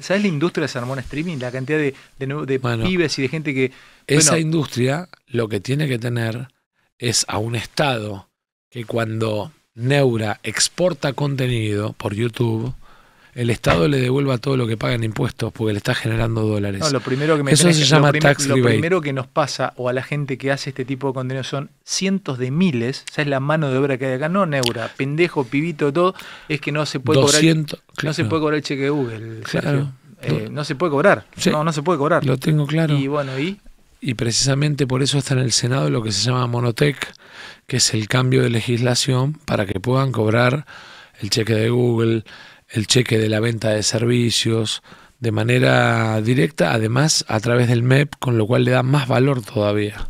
¿Sabes la industria de salmón streaming? La cantidad de, pibes y de gente que. esa industria lo que tiene que tener es a un Estado que cuando Neura exporta contenido por YouTube el Estado le devuelva todo lo que pagan impuestos porque le está generando dólares. No, lo primero que me Eso se llama tax rebate. Lo primero que nos pasa o a la gente que hace este tipo de contenido son cientos de miles, esa es la mano de obra que hay acá, no neura, pendejo, pibito, todo, es que no se puede cobrar. No puede cobrar el cheque de Google. Claro. Eh, no se puede cobrar. no, no se puede cobrar. Lo tengo claro. Y bueno, y y precisamente por eso está en el Senado lo que se llama Monotech, que es el cambio de legislación para que puedan cobrar el cheque de Google, el cheque de la venta de servicios de manera directa, además a través del MEP, con lo cual le da más valor todavía.